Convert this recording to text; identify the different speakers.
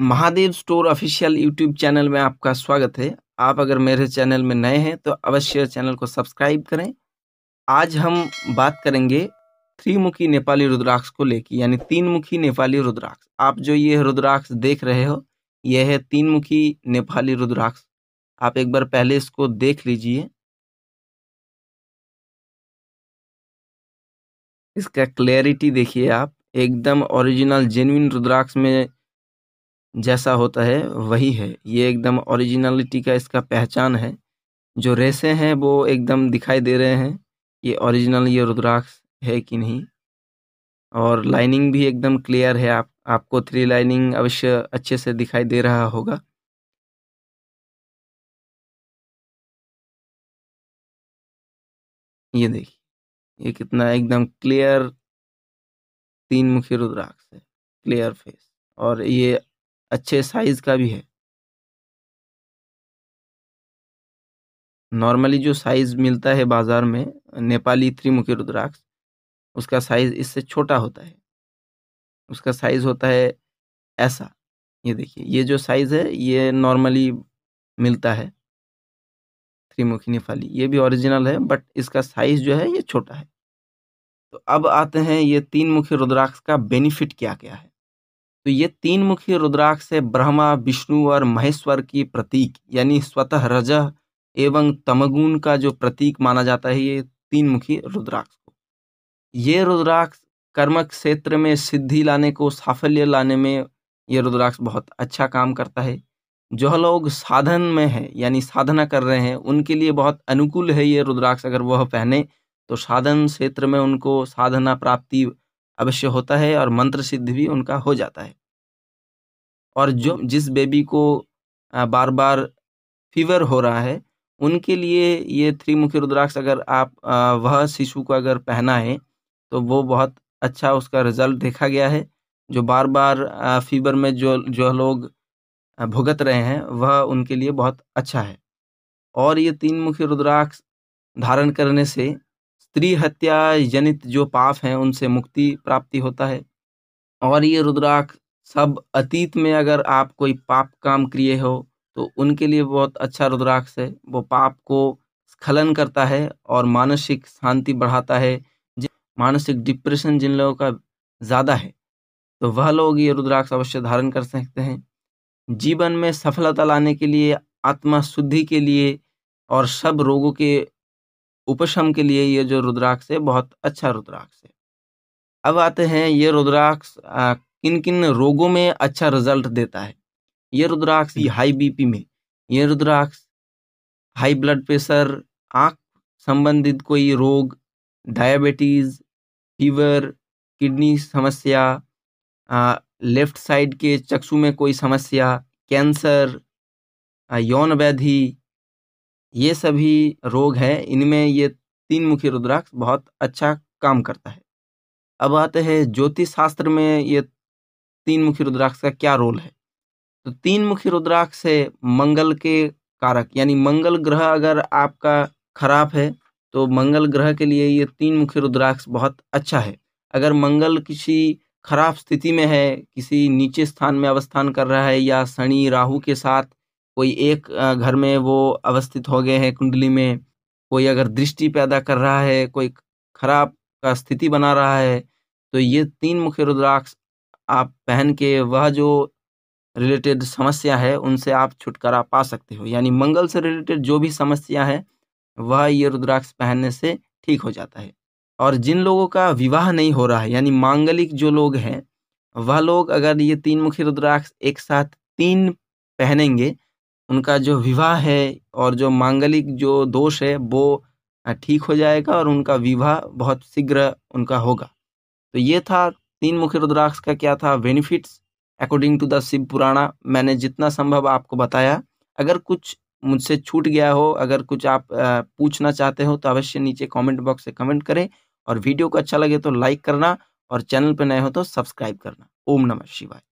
Speaker 1: Mahadev store official YouTube channel में आपका स्वागत है आप अगर मेरे चैनल में नए हैं तो अवश्य चैनल को सब्सक्राइब करें आज हम बात करेंगे त्रिमुखी नेपाली रुद्राक्ष को लेकर यानी तीन मुखी नेपाली रुद्राक्ष आप जो ये रुद्राक्ष देख रहे हो यह है तीन मुखी नेपाली रुद्राक्ष आप एक बार पहले इसको देख लीजिए इसका क्लैरिटी देखिए आप एकदम ओरिजिनल जेन्युइन रुद्राक्ष में जैसा होता है वही है ये एकदम ओरिजिनलिटी का इसका पहचान है जो रेसे हैं वो एकदम दिखाई दे रहे हैं ये ओरिजिनल ये रुद्राक्ष है कि नहीं और लाइनिंग भी एकदम क्लियर है आप आपको थ्री लाइनिंग अवश्य अच्छे से दिखाई दे रहा होगा ये देखिए ये कितना एकदम क्लियर तीन मुखी रुद्राक्ष है क्लियर फेस और ये अच्छे साइज का भी है नॉर्मली जो साइज मिलता है बाजार में नेपाली त्रिमुखी रुद्राक्ष उसका साइज इससे छोटा होता है उसका साइज होता है ऐसा ये देखिए ये जो साइज है ये नॉर्मली मिलता है त्रिमुखी नेपाली ये भी ओरिजिनल है बट इसका साइज जो है ये छोटा है तो अब आते हैं ये तीन मुखी रुद्राक्ष का बेनिफिट क्या क्या है तो ये तीन मुखी रुद्राक्ष है ब्रह्मा विष्णु और महेश्वर की प्रतीक यानी स्वतः रज एवं तमगुण का जो प्रतीक माना जाता है ये तीन मुखी रुद्राक्ष को ये रुद्राक्ष कर्म क्षेत्र में सिद्धि लाने को साफल्य लाने में ये रुद्राक्ष बहुत अच्छा काम करता है जो लोग साधन में है यानी साधना कर रहे हैं उनके लिए बहुत अनुकूल है ये रुद्राक्ष अगर वह पहने तो साधन क्षेत्र में उनको साधना प्राप्ति अवश्य होता है और मंत्र सिद्ध भी उनका हो जाता है और जो जिस बेबी को बार बार फीवर हो रहा है उनके लिए ये त्रिमुखी रुद्राक्ष अगर आप वह शिशु को अगर पहना है तो वो बहुत अच्छा उसका रिजल्ट देखा गया है जो बार बार फीवर में जो जो लोग भुगत रहे हैं वह उनके लिए बहुत अच्छा है और ये तीन मुखी रुद्राक्ष धारण करने से स्त्री हत्या जनित जो पाप हैं उनसे मुक्ति प्राप्ति होता है और ये रुद्राक्ष सब अतीत में अगर आप कोई पाप काम किए हो तो उनके लिए बहुत अच्छा रुद्राक्ष है वो पाप को स्खलन करता है और मानसिक शांति बढ़ाता है मानसिक डिप्रेशन जिन लोगों का ज़्यादा है तो वह लोग ये रुद्राक्ष अवश्य धारण कर सकते हैं जीवन में सफलता लाने के लिए आत्मा शुद्धि के लिए और सब रोगों के उपशम के लिए ये जो रुद्राक्ष है बहुत अच्छा रुद्राक्ष है अब आते हैं ये रुद्राक्ष किन किन रोगों में अच्छा रिजल्ट देता है ये रुद्राक्ष हाई बीपी में ये रुद्राक्ष हाई ब्लड प्रेशर आँख संबंधित कोई रोग डायबिटीज़ फीवर किडनी समस्या आ, लेफ्ट साइड के चक्षु में कोई समस्या कैंसर यौन व्याधि ये सभी रोग है इनमें ये तीन मुखी रुद्राक्ष बहुत अच्छा काम करता है अब आते हैं ज्योतिष शास्त्र में ये तीन मुखी रुद्राक्ष का क्या रोल है तो तीन मुखी रुद्राक्ष है मंगल के कारक यानी मंगल ग्रह अगर आपका खराब है तो मंगल ग्रह के लिए ये तीन मुखी रुद्राक्ष बहुत अच्छा है अगर मंगल किसी खराब स्थिति में है किसी नीचे स्थान में अवस्थान कर रहा है या शनि राहु के साथ कोई एक घर में वो अवस्थित हो गए हैं कुंडली में कोई अगर दृष्टि पैदा कर रहा है कोई खराब का स्थिति बना रहा है तो ये तीन मुख्य रुद्राक्ष आप पहन के वह जो रिलेटेड समस्या है उनसे आप छुटकारा पा सकते हो यानी मंगल से रिलेटेड जो भी समस्या है वह ये रुद्राक्ष पहनने से ठीक हो जाता है और जिन लोगों का विवाह नहीं हो रहा है यानी मांगलिक जो लोग हैं वह लोग अगर ये तीन मुखी रुद्राक्ष एक साथ तीन पहनेंगे उनका जो विवाह है और जो मांगलिक जो दोष है वो ठीक हो जाएगा और उनका विवाह बहुत शीघ्र उनका होगा तो ये था तीन मुख्य रुद्राक्ष का क्या था benefits according to the Shiv Purana मैंने जितना संभव आपको बताया अगर कुछ मुझसे छूट गया हो अगर कुछ आप पूछना चाहते हो तो अवश्य नीचे कमेंट बॉक्स से कमेंट करें और वीडियो को अच्छा लगे तो लाइक करना और चैनल पर नए हो तो सब्सक्राइब करना ओम नमः शिवाय